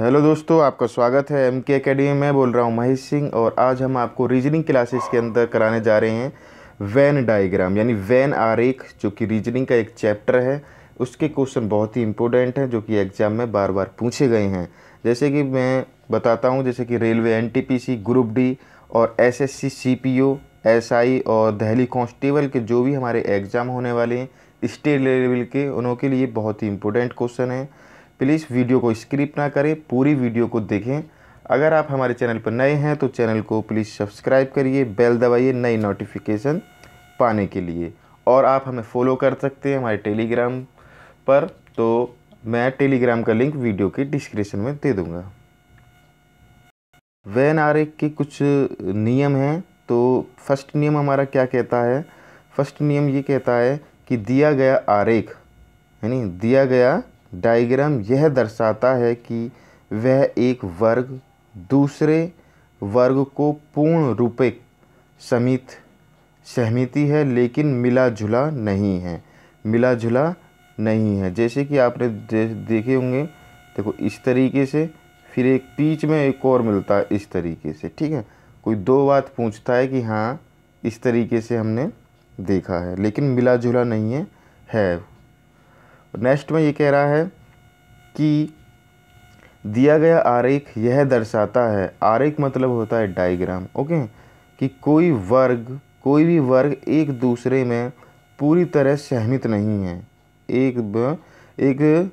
hello दोस्तों आपका स्वागत है एम के अकेडमी में बोल रहा हूँ महेश सिंह और आज हम आपको रीजनिंग क्लासेस के अंदर कराने जा रहे हैं वैन डायग्राम यानी वैन आरेख जो कि रीजनिंग का एक चैप्टर है उसके क्वेश्चन बहुत ही इंपॉर्टेंट हैं जो कि एग्ज़ाम में बार बार पूछे गए हैं जैसे कि मैं बताता हूँ जैसे कि रेलवे एन ग्रुप डी और एस एस सी एसआई और दहली कांस्टेबल के जो भी हमारे एग्ज़ाम होने वाले हैं स्टेट लेवल के उनके लिए बहुत ही इंपॉर्टेंट क्वेश्चन है प्लीज़ वीडियो को स्क्रिप ना करें पूरी वीडियो को देखें अगर आप हमारे चैनल पर नए हैं तो चैनल को प्लीज़ सब्सक्राइब करिए बेल दबाइए नई नोटिफिकेशन पाने के लिए और आप हमें फॉलो कर सकते हैं हमारे टेलीग्राम पर तो मैं टेलीग्राम का लिंक वीडियो के डिस्क्रिप्शन में दे दूँगा वैन आरेख के कुछ नियम हैं तो फर्स्ट नियम हमारा क्या कहता है फर्स्ट नियम ये कहता है कि दिया गया आरेख यानी दिया गया डायग्राम यह दर्शाता है कि वह एक वर्ग दूसरे वर्ग को पूर्ण रूपे समित सहमिति है लेकिन मिला जुला नहीं है मिला जुला नहीं है जैसे कि आपने देखे होंगे देखो इस तरीके से फिर एक बीच में एक और मिलता है इस तरीके से ठीक है कोई दो बात पूछता है कि हाँ इस तरीके से हमने देखा है लेकिन मिला जुला नहीं है है नेक्स्ट में ये कह रहा है कि दिया गया आरेख यह दर्शाता है आरेख मतलब होता है डायग्राम ओके कि कोई वर्ग कोई भी वर्ग एक दूसरे में पूरी तरह सहमित नहीं है एक ब, एक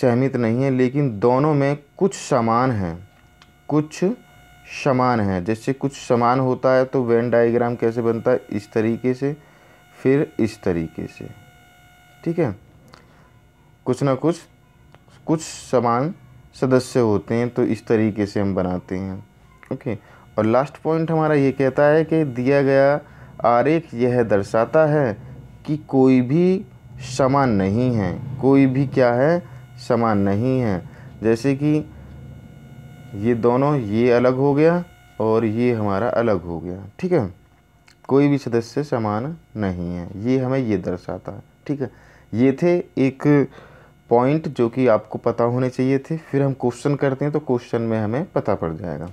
सहमित नहीं है लेकिन दोनों में कुछ समान हैं कुछ समान है जैसे कुछ समान होता है तो वेन डायग्राम कैसे बनता है इस तरीके से फिर इस तरीके से ठीक है कुछ ना कुछ कुछ समान सदस्य होते हैं तो इस तरीके से हम बनाते हैं ओके और लास्ट पॉइंट हमारा ये कहता है कि दिया गया आरेख यह दर्शाता है कि कोई भी समान नहीं है कोई भी क्या है समान नहीं है जैसे कि ये दोनों ये अलग हो गया और ये हमारा अलग हो गया ठीक है कोई भी सदस्य समान नहीं है ये हमें ये दर्शाता है ठीक है ये थे एक पॉइंट जो कि आपको पता होने चाहिए थे फिर हम क्वेश्चन करते हैं तो क्वेश्चन में हमें पता पड़ जाएगा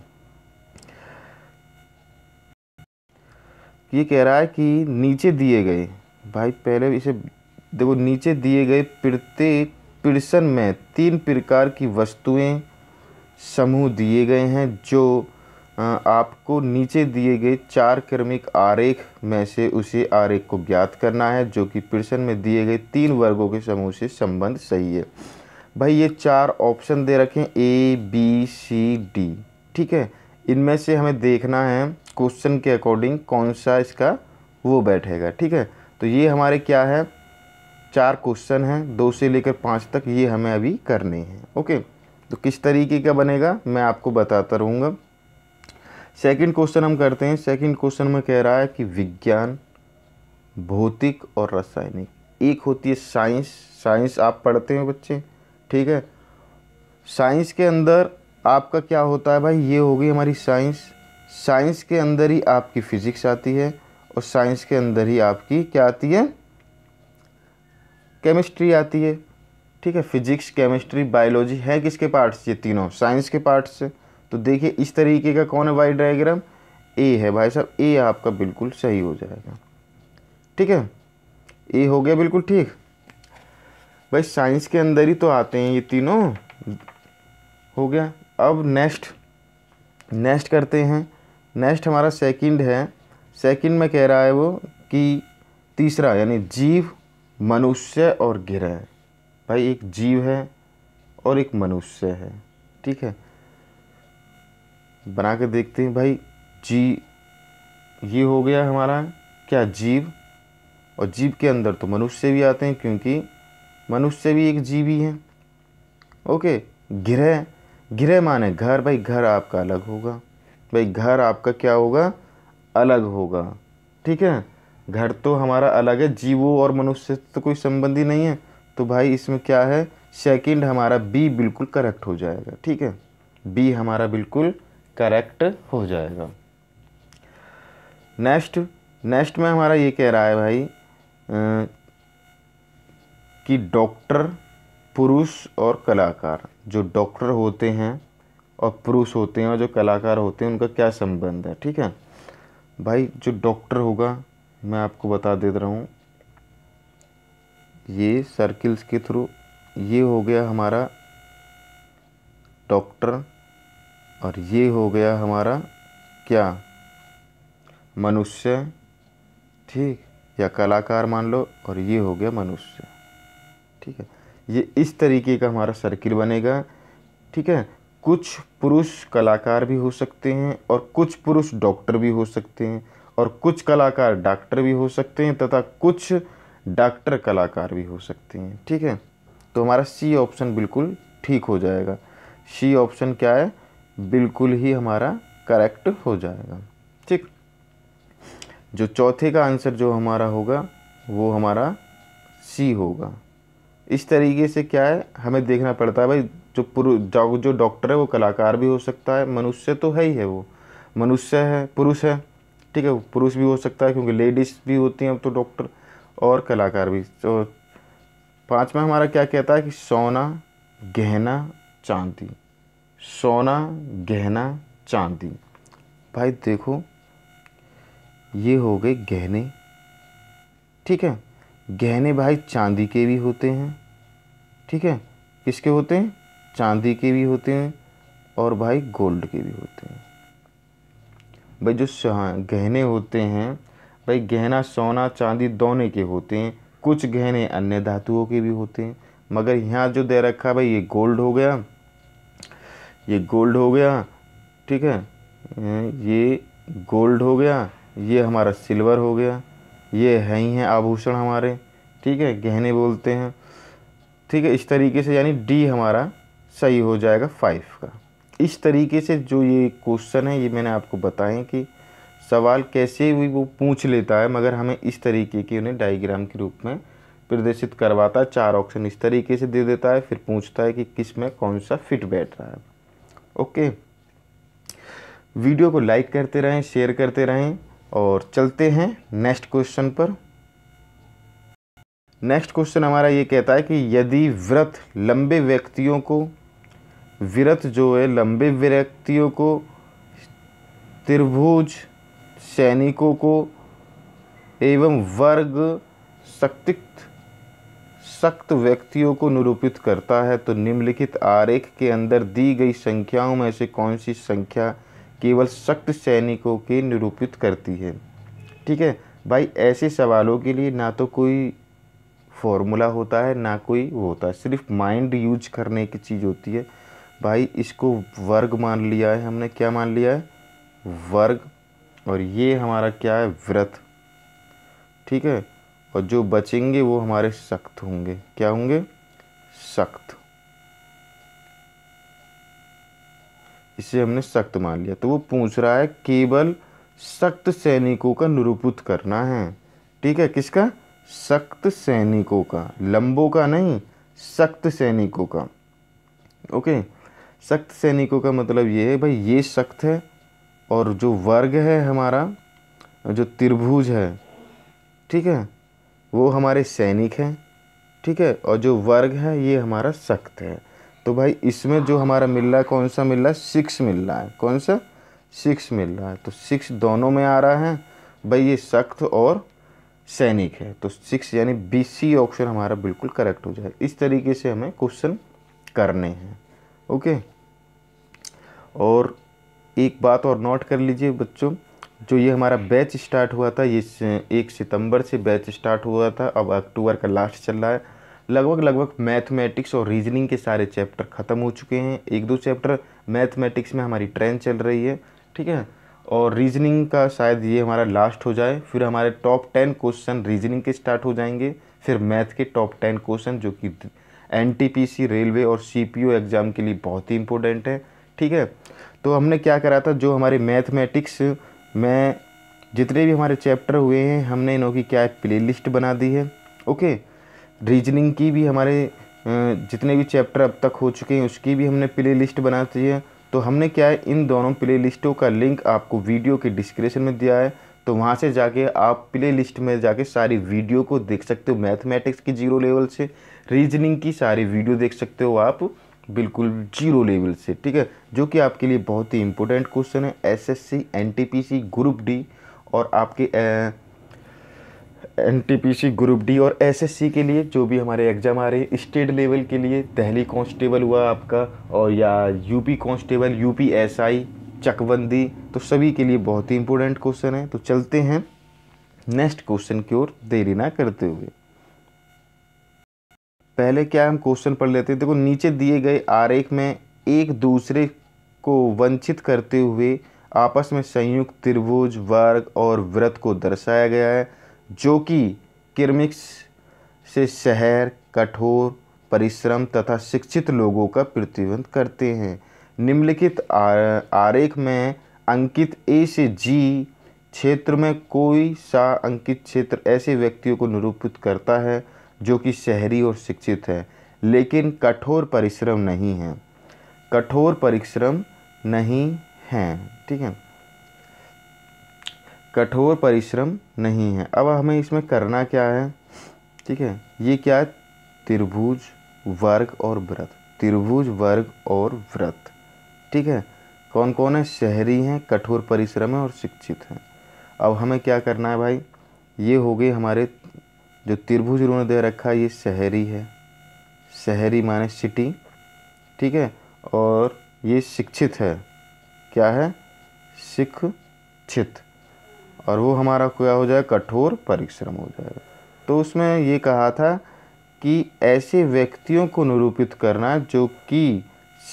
ये कह रहा है कि नीचे दिए गए भाई पहले इसे देखो नीचे दिए गए प्रत्येक पिर्सन में तीन प्रकार की वस्तुएं समूह दिए गए हैं जो आपको नीचे दिए गए चार क्रमिक आरेख में से उसी आरेख को ज्ञात करना है जो कि प्रश्न में दिए गए तीन वर्गों के समूह से संबंध सही है भाई ये चार ऑप्शन दे रखे हैं ए बी सी डी ठीक है इनमें से हमें देखना है क्वेश्चन के अकॉर्डिंग कौन सा इसका वो बैठेगा ठीक है तो ये हमारे क्या है चार क्वेश्चन हैं दो से लेकर पाँच तक ये हमें अभी करने हैं ओके तो किस तरीके का बनेगा मैं आपको बताता रहूँगा सेकंड क्वेश्चन हम करते हैं सेकंड क्वेश्चन में कह रहा है कि विज्ञान भौतिक और रासायनिक एक होती है साइंस साइंस आप पढ़ते हैं बच्चे ठीक है साइंस के अंदर आपका क्या होता है भाई ये हो गई हमारी साइंस साइंस के अंदर ही आपकी फ़िज़िक्स आती है और साइंस के अंदर ही आपकी क्या आती है केमिस्ट्री आती है ठीक है फिजिक्स केमिस्ट्री बायोलॉजी है किसके पार्ट्स ये तीनों साइंस के पार्ट्स से तो देखिए इस तरीके का कौन है वाई डायग्राम ए है भाई साहब ए आपका बिल्कुल सही हो जाएगा ठीक है ए हो गया बिल्कुल ठीक भाई साइंस के अंदर ही तो आते हैं ये तीनों हो गया अब नेक्स्ट नेक्स्ट करते हैं नेक्स्ट हमारा सेकंड है सेकंड में कह रहा है वो कि तीसरा यानी जीव मनुष्य और ग्रह भाई एक जीव है और एक मनुष्य है ठीक है बना के देखते हैं भाई जी ये हो गया हमारा क्या जीव और जीव के अंदर तो मनुष्य भी आते हैं क्योंकि मनुष्य भी एक जीव ही है ओके गृह गृह माने घर भाई घर आपका अलग होगा भाई घर आपका क्या होगा अलग होगा ठीक है घर तो हमारा अलग है जीवो और मनुष्य तो कोई संबंध ही नहीं है तो भाई इसमें क्या है सेकंड हमारा बी बिल्कुल करेक्ट हो जाएगा ठीक है बी हमारा बिल्कुल करेक्ट हो जाएगा नेक्स्ट नेक्स्ट में हमारा ये कह रहा है भाई कि डॉक्टर पुरुष और कलाकार जो डॉक्टर होते हैं और पुरुष होते हैं और जो कलाकार होते हैं उनका क्या संबंध है ठीक है भाई जो डॉक्टर होगा मैं आपको बता दे रहा हूँ ये सर्किल्स के थ्रू ये हो गया हमारा डॉक्टर और ये हो गया हमारा क्या मनुष्य ठीक या कलाकार मान लो और ये हो गया मनुष्य ठीक है ये इस तरीके का हमारा सर्किल बनेगा ठीक है कुछ पुरुष कलाकार भी हो सकते हैं और कुछ पुरुष डॉक्टर भी हो सकते हैं और कुछ कलाकार डॉक्टर भी हो सकते हैं तथा कुछ डॉक्टर कलाकार भी हो सकते हैं ठीक है तो हमारा सी ऑप्शन बिल्कुल ठीक हो जाएगा सी ऑप्शन क्या है बिल्कुल ही हमारा करेक्ट हो जाएगा ठीक जो चौथे का आंसर जो हमारा होगा वो हमारा सी होगा इस तरीके से क्या है हमें देखना पड़ता है भाई जो पुरुष जो डॉक्टर है वो कलाकार भी हो सकता है मनुष्य तो है ही है वो मनुष्य है पुरुष है ठीक है पुरुष भी हो सकता है क्योंकि लेडीज़ भी होती हैं अब तो डॉक्टर और कलाकार भी तो पाँचवा हमारा क्या कहता है कि सोना गहना चांदी सोना गहना चांदी भाई देखो ये हो गए गहने ठीक है गहने भाई चांदी के भी होते हैं ठीक है किसके होते हैं चांदी के भी होते हैं और भाई गोल्ड के भी होते हैं भाई जो गहने होते हैं भाई गहना सोना चांदी दोनों के होते हैं कुछ गहने अन्य धातुओं के भी होते हैं मगर यहाँ जो दे रखा है भाई ये गोल्ड हो गया ये गोल्ड हो गया ठीक है ये गोल्ड हो गया ये हमारा सिल्वर हो गया ये है ही हैं आभूषण हमारे ठीक है गहने बोलते हैं ठीक है इस तरीके से यानी डी हमारा सही हो जाएगा फाइव का इस तरीके से जो ये क्वेश्चन है ये मैंने आपको बताएं कि सवाल कैसे भी वो पूछ लेता है मगर हमें इस तरीके की उन्हें डायग्राम के रूप में प्रदर्शित करवाता है चार ऑप्शन इस तरीके से दे देता है फिर पूछता है कि किस में कौन सा फिट बैठ रहा है ओके वीडियो को लाइक करते रहें शेयर करते रहें और चलते हैं नेक्स्ट क्वेश्चन पर नेक्स्ट क्वेश्चन हमारा ये कहता है कि यदि व्रत लंबे व्यक्तियों को व्रत जो है लंबे व्यक्तियों को त्रिभुज सैनिकों को एवं वर्ग शक्तिक्त सख्त व्यक्तियों को निरूपित करता है तो निम्नलिखित आरेख के अंदर दी गई संख्याओं में से कौन सी संख्या केवल सख्त सैनिकों के निरूपित करती है ठीक है भाई ऐसे सवालों के लिए ना तो कोई फॉर्मूला होता है ना कोई वो होता है सिर्फ माइंड यूज करने की चीज़ होती है भाई इसको वर्ग मान लिया है हमने क्या मान लिया है वर्ग और ये हमारा क्या है व्रत ठीक है और जो बचेंगे वो हमारे सख्त होंगे क्या होंगे सख्त इसे हमने सख्त मान लिया तो वो पूछ रहा है केवल सख्त सैनिकों का निरूपित करना है ठीक है किसका सख्त सैनिकों का लंबों का नहीं सख्त सैनिकों का ओके सख्त सैनिकों का मतलब ये है भाई ये सख्त है और जो वर्ग है हमारा जो त्रिभुज है ठीक है वो हमारे सैनिक हैं ठीक है और जो वर्ग है ये हमारा सख्त है तो भाई इसमें जो हमारा मिल रहा है कौन सा मिल रहा है सिक्स मिल रहा है कौन सा सिक्स मिल रहा है तो सिक्स दोनों में आ रहा है भाई ये सख्त और सैनिक है तो सिक्स यानी बी सी ऑप्शन हमारा बिल्कुल करेक्ट हो जाए इस तरीके से हमें क्वेश्चन करने हैं ओके और एक बात और नोट कर लीजिए बच्चों जो ये हमारा बैच स्टार्ट हुआ था ये एक सितंबर से बैच स्टार्ट हुआ था अब अक्टूबर का लास्ट चल रहा है लगभग लगभग मैथमेटिक्स और रीजनिंग के सारे चैप्टर ख़त्म हो चुके हैं एक दो चैप्टर मैथमेटिक्स में हमारी ट्रेन चल रही है ठीक है और रीजनिंग का शायद ये हमारा लास्ट हो जाए फिर हमारे टॉप टेन क्वेश्चन रीजनिंग के स्टार्ट हो जाएंगे फिर मैथ के टॉप टेन क्वेश्चन जो कि एन रेलवे और सी एग्ज़ाम के लिए बहुत ही इंपॉर्टेंट है ठीक है तो हमने क्या करा था जो हमारे मैथमेटिक्स मैं जितने भी हमारे चैप्टर हुए हैं हमने इन्हों की क्या प्ले लिस्ट बना दी है ओके रीजनिंग की भी हमारे जितने भी चैप्टर अब तक हो चुके हैं उसकी भी हमने प्ले लिस्ट बना दी है तो हमने क्या है इन दोनों प्ले लिस्टों का लिंक आपको वीडियो के डिस्क्रिप्शन में दिया है तो वहाँ से जाके आप प्ले लिस्ट में जाके सारी वीडियो को देख सकते हो मैथमेटिक्स की जीरो लेवल से रीजनिंग की सारी वीडियो देख सकते हो आप बिल्कुल जीरो लेवल से ठीक है जो कि आपके लिए बहुत ही इंपॉर्टेंट क्वेश्चन है एसएससी एनटीपीसी ग्रुप डी और आपके एनटीपीसी ग्रुप डी और एसएससी के लिए जो भी हमारे एग्ज़ाम आ रहे हैं स्टेट लेवल के लिए दहली कांस्टेबल हुआ आपका और या यूपी कांस्टेबल यूपी एसआई चकबंदी तो सभी के लिए बहुत ही इंपॉर्टेंट क्वेश्चन है तो चलते हैं नेक्स्ट क्वेश्चन की ओर देरी ना करते हुए पहले क्या हम क्वेश्चन पढ़ लेते हैं देखो नीचे दिए गए आरेख में एक दूसरे को वंचित करते हुए आपस में संयुक्त त्रिभुज वर्ग और व्रत को दर्शाया गया है जो कि किरमिक्स से शहर कठोर परिश्रम तथा शिक्षित लोगों का प्रतिबंध करते हैं निम्नलिखित आरेख में अंकित ए से जी क्षेत्र में कोई सा अंकित क्षेत्र ऐसे व्यक्तियों को निरूपित करता है जो कि शहरी और शिक्षित है लेकिन कठोर परिश्रम नहीं है कठोर परिश्रम नहीं हैं ठीक है कठोर परिश्रम नहीं है अब हमें इसमें करना क्या है ठीक है ये क्या है त्रिभुज वर्ग और व्रत त्रिभुज वर्ग और व्रत ठीक है कौन कौन है शहरी हैं कठोर परिश्रम है और शिक्षित हैं अब हमें क्या करना है भाई ये हो गए हमारे जो त्रिभुज उन्होंने दे रखा है ये शहरी है शहरी माने सिटी ठीक है और ये शिक्षित है क्या है शिक्षित और वो हमारा क्या हो जाए कठोर परिश्रम हो जाएगा तो उसमें ये कहा था कि ऐसे व्यक्तियों को निरूपित करना जो कि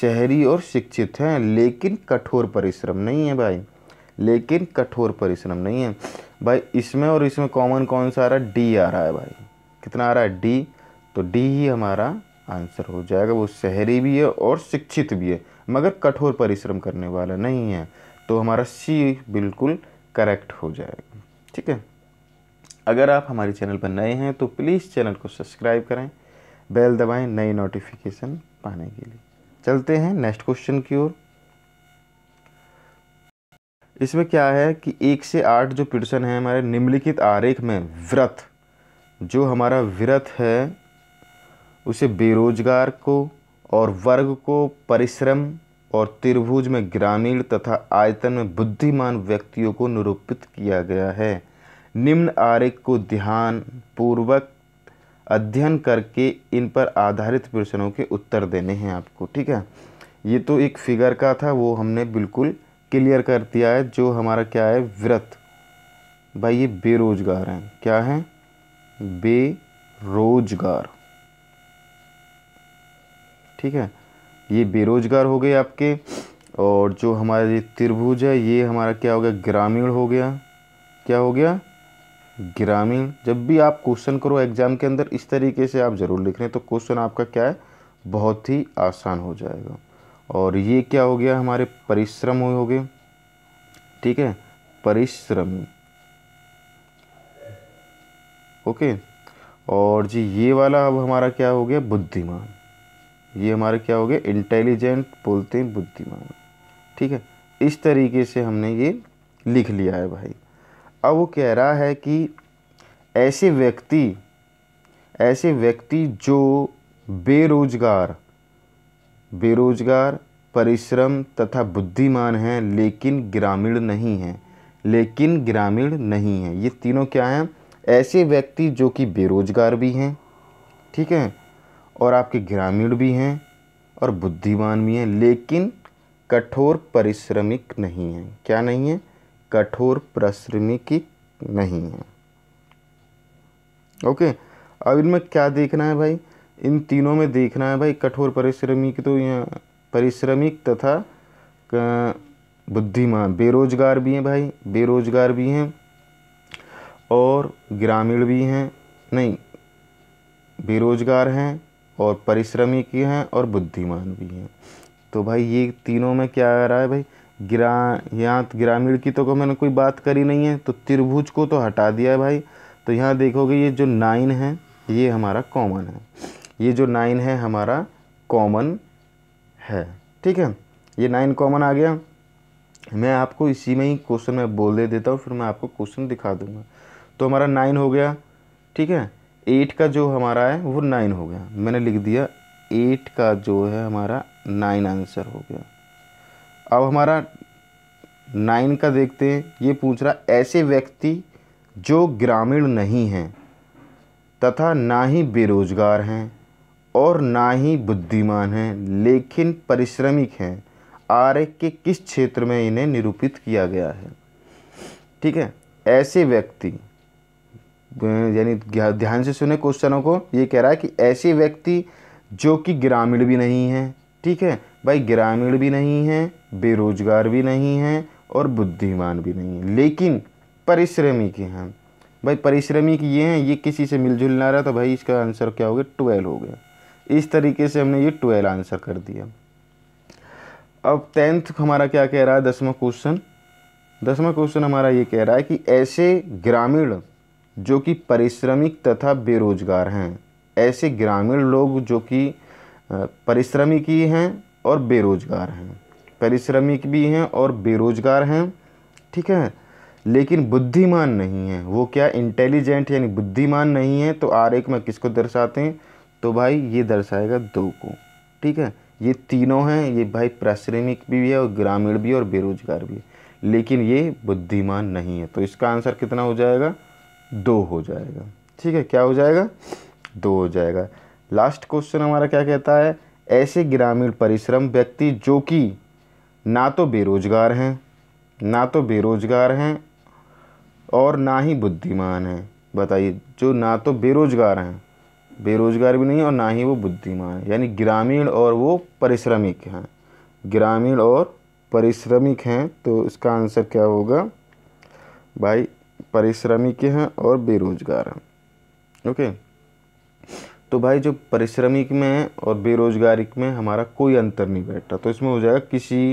शहरी और शिक्षित हैं लेकिन कठोर परिश्रम नहीं है भाई लेकिन कठोर परिश्रम नहीं है भाई इसमें और इसमें कॉमन कौन सा आ रहा है डी आ रहा है भाई कितना आ रहा है डी तो डी ही हमारा आंसर हो जाएगा वो शहरी भी है और शिक्षित भी है मगर कठोर परिश्रम करने वाला नहीं है तो हमारा सी बिल्कुल करेक्ट हो जाएगा ठीक है अगर आप हमारे चैनल पर नए हैं तो प्लीज़ चैनल को सब्सक्राइब करें बेल दबाएं नई नोटिफिकेशन पाने के लिए चलते हैं नेक्स्ट क्वेश्चन की ओर इसमें क्या है कि एक से आठ जो प्रश्न है हमारे निम्नलिखित आरेख में व्रत जो हमारा व्रत है उसे बेरोजगार को और वर्ग को परिश्रम और त्रिभुज में ग्रामीण तथा आयतन में बुद्धिमान व्यक्तियों को निरूपित किया गया है निम्न आरेख को ध्यान पूर्वक अध्ययन करके इन पर आधारित प्रश्नों के उत्तर देने हैं आपको ठीक है ये तो एक फिगर का था वो हमने बिल्कुल क्लियर कर दिया है जो हमारा क्या है व्रत भाई ये बेरोजगार हैं क्या हैं बेरोजगार ठीक है ये बेरोजगार हो गए आपके और जो हमारा ये त्रिभुज है ये हमारा क्या हो गया ग्रामीण हो गया क्या हो गया ग्रामीण जब भी आप क्वेश्चन करो एग्ज़ाम के अंदर इस तरीके से आप ज़रूर लिख रहे हैं तो क्वेश्चन आपका क्या है बहुत ही आसान हो जाएगा और ये क्या हो गया हमारे परिश्रम हो गए ठीक है परिश्रम ओके और जी ये वाला अब हमारा क्या हो गया बुद्धिमान ये हमारे क्या हो गया इंटेलिजेंट बोलते हैं बुद्धिमान ठीक है इस तरीके से हमने ये लिख लिया है भाई अब वो कह रहा है कि ऐसे व्यक्ति ऐसे व्यक्ति जो बेरोज़गार बेरोजगार परिश्रम तथा बुद्धिमान हैं लेकिन ग्रामीण नहीं हैं लेकिन ग्रामीण नहीं हैं ये तीनों क्या हैं ऐसे व्यक्ति जो कि बेरोजगार भी हैं ठीक है और आपके ग्रामीण भी हैं और बुद्धिमान भी हैं लेकिन कठोर परिश्रमिक नहीं हैं क्या नहीं है कठोर परिश्रमिक नहीं है ओके अब इनमें क्या देखना है भाई इन तीनों में देखना है भाई कठोर परिश्रमिक तो यहाँ परिश्रमिक तथा बुद्धिमान बेरोजगार भी हैं भाई बेरोजगार भी हैं और ग्रामीण भी हैं नहीं बेरोजगार हैं और परिश्रमिक हैं और बुद्धिमान भी हैं तो भाई ये तीनों में क्या आ रहा है भाई ग्रा यहाँ तो ग्रामीण की तो को मैंने कोई बात करी नहीं है तो त्रिभुज को तो हटा दिया है भाई तो यहाँ देखोगे ये जो नाइन है ये हमारा कॉमन है ये जो नाइन है हमारा कॉमन है ठीक है ये नाइन कॉमन आ गया मैं आपको इसी में ही क्वेश्चन में बोल दे देता हूँ फिर मैं आपको क्वेश्चन दिखा दूँगा तो हमारा नाइन हो गया ठीक है एट का जो हमारा है वो नाइन हो गया मैंने लिख दिया एट का जो है हमारा नाइन आंसर हो गया अब हमारा नाइन का देखते हैं ये पूछ रहा ऐसे व्यक्ति जो ग्रामीण नहीं हैं तथा ना ही बेरोजगार हैं और ना ही बुद्धिमान हैं लेकिन परिश्रमिक हैं आर्य के किस क्षेत्र में इन्हें निरूपित किया गया है ठीक है ऐसे व्यक्ति यानी ध्यान से सुने क्वेश्चनों को ये कह रहा है कि ऐसे व्यक्ति जो कि ग्रामीण भी नहीं है ठीक है भाई ग्रामीण भी नहीं है बेरोजगार भी नहीं है और बुद्धिमान भी नहीं है लेकिन परिश्रमिक हैं भाई परिश्रमिक ये हैं ये किसी से मिलजुल ना रहा तो भाई इसका आंसर क्या हो गया ट्वेल्व हो गया इस तरीके से हमने ये ट्वेल्व आंसर कर दिया अब टेंथ हमारा क्या कह रहा है दसवा क्वेश्चन दसवा क्वेश्चन हमारा ये कह रहा है कि ऐसे ग्रामीण जो कि परिश्रमिक तथा बेरोजगार हैं ऐसे ग्रामीण लोग जो कि परिश्रमिक ही हैं और बेरोजगार हैं परिश्रमिक भी हैं और बेरोजगार हैं ठीक है लेकिन बुद्धिमान नहीं है वो क्या इंटेलिजेंट यानी बुद्धिमान नहीं है तो आर एक में किसको दर्शाते हैं तो भाई ये दर्शाएगा दो को ठीक है ये तीनों हैं ये भाई प्रश्रमिक भी, भी है और ग्रामीण भी और बेरोजगार भी लेकिन ये बुद्धिमान नहीं है तो इसका आंसर कितना हो जाएगा दो हो जाएगा ठीक है क्या हो जाएगा दो हो जाएगा लास्ट क्वेश्चन हमारा क्या कहता है ऐसे ग्रामीण परिश्रम व्यक्ति जो कि ना तो बेरोजगार हैं ना तो बेरोजगार हैं और ना ही बुद्धिमान हैं बताइए जो ना तो बेरोजगार हैं बेरोजगार भी नहीं है और ना ही वो बुद्धिमान यानी ग्रामीण और वो परिश्रमिक हैं ग्रामीण और परिश्रमिक हैं तो इसका आंसर क्या होगा भाई परिश्रमिक हैं और बेरोजगार हैं ओके तो भाई जो परिश्रमिक में और बेरोजगारिक में हमारा कोई अंतर नहीं बैठता तो इसमें हो जाएगा किसी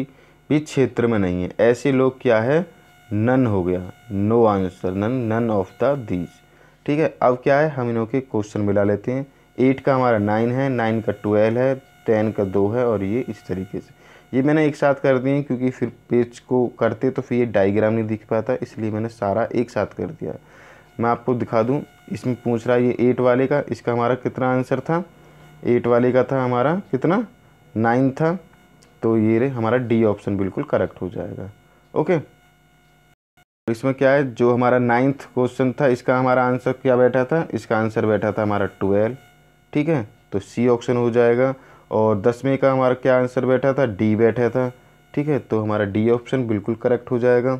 भी क्षेत्र में नहीं है ऐसे लोग क्या है नन हो गया no answer none none of the these ठीक है अब क्या है हम इनों के क्वेश्चन मिला लेते हैं एट का हमारा नाइन है नाइन का ट्वेल्व है टेन का दो है और ये इस तरीके से ये मैंने एक साथ कर दिए क्योंकि फिर पेज को करते तो फिर ये डायग्राम नहीं दिख पाता इसलिए मैंने सारा एक साथ कर दिया मैं आपको दिखा दूँ इसमें पूछ रहा है ये एट वाले का इसका हमारा कितना आंसर था एट वाले का था हमारा कितना नाइन था तो ये हमारा डी ऑप्शन बिल्कुल करेक्ट हो जाएगा ओके इसमें क्या है जो हमारा नाइन्थ क्वेश्चन था इसका हमारा आंसर क्या बैठा था इसका आंसर बैठा था हमारा ट्वेल्व ठीक है तो सी ऑप्शन हो जाएगा और दसवें का हमारा क्या आंसर बैठा था डी बैठा था ठीक है तो हमारा डी ऑप्शन बिल्कुल करेक्ट हो जाएगा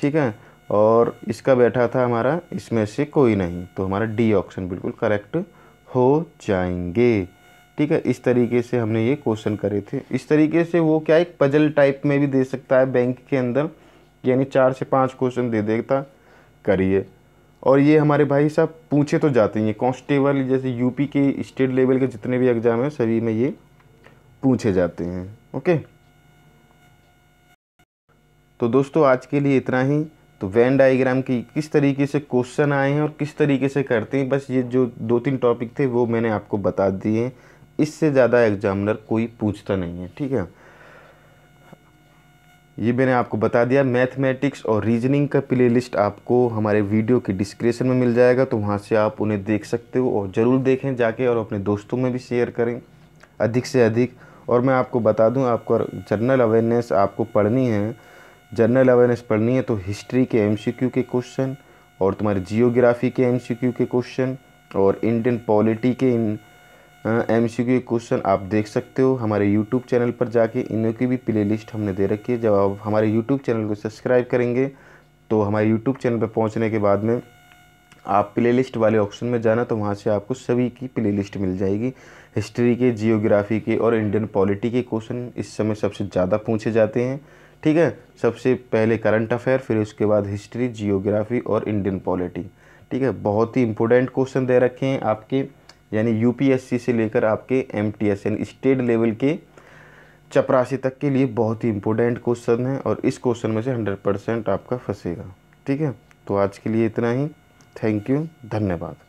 ठीक है और इसका बैठा था हमारा इसमें से कोई नहीं तो हमारा डी ऑप्शन बिल्कुल करेक्ट हो जाएंगे ठीक है इस तरीके से हमने ये क्वेश्चन करे थे इस तरीके से वो क्या एक पजल टाइप में भी दे सकता है बैंक के अंदर यानी चार से पाँच क्वेश्चन दे देता करिए और ये हमारे भाई साहब पूछे तो जाते हैं कांस्टेबल जैसे यूपी के स्टेट लेवल के जितने भी एग्ज़ाम हैं सभी में ये पूछे जाते हैं ओके तो दोस्तों आज के लिए इतना ही तो वैन डायग्राम की किस तरीके से क्वेश्चन आए हैं और किस तरीके से करते हैं बस ये जो दो तीन टॉपिक थे वो मैंने आपको बता दिए हैं इससे ज़्यादा एग्जामिनर कोई पूछता नहीं है ठीक है ये मैंने आपको बता दिया मैथमेटिक्स और रीजनिंग का प्लेलिस्ट आपको हमारे वीडियो के डिस्क्रिप्शन में मिल जाएगा तो वहाँ से आप उन्हें देख सकते हो और ज़रूर देखें जाके और अपने दोस्तों में भी शेयर करें अधिक से अधिक और मैं आपको बता दूं आपको जनरल अवेयरनेस आपको पढ़नी है जनरल अवेयरनेस पढ़नी है तो हिस्ट्री के एमसीक्यू के क्वेश्चन और तुम्हारे जियोग्राफी के एमसीक्यू के क्वेश्चन और इंडियन पॉलिटी के इन एम सी के क्वेश्चन आप देख सकते हो हमारे यूट्यूब चैनल पर जाके इनों की भी लिस्ट हमने दे रखी है जब आप हमारे यूट्यूब चैनल को सब्सक्राइब करेंगे तो हमारे यूट्यूब चैनल पर पहुँचने के बाद में आप प्लेलिस्ट वाले ऑप्शन में जाना तो वहाँ से आपको सभी की प्लेलिस्ट मिल जाएगी हिस्ट्री के जियोग्राफी के और इंडियन पॉलिटी के क्वेश्चन इस समय सबसे ज़्यादा पूछे जाते हैं ठीक है सबसे पहले करंट अफेयर फिर उसके बाद हिस्ट्री जियोग्राफी और इंडियन पॉलिटी ठीक है बहुत ही इंपॉर्टेंट क्वेश्चन दे रखे हैं आपके यानी यूपीएससी से लेकर आपके एमटीएस यानी स्टेट लेवल के चपरासी तक के लिए बहुत ही इंपॉर्टेंट क्वेश्चन है और इस क्वेश्चन में से हंड्रेड परसेंट आपका फंसेगा ठीक है तो आज के लिए इतना ही थैंक यू धन्यवाद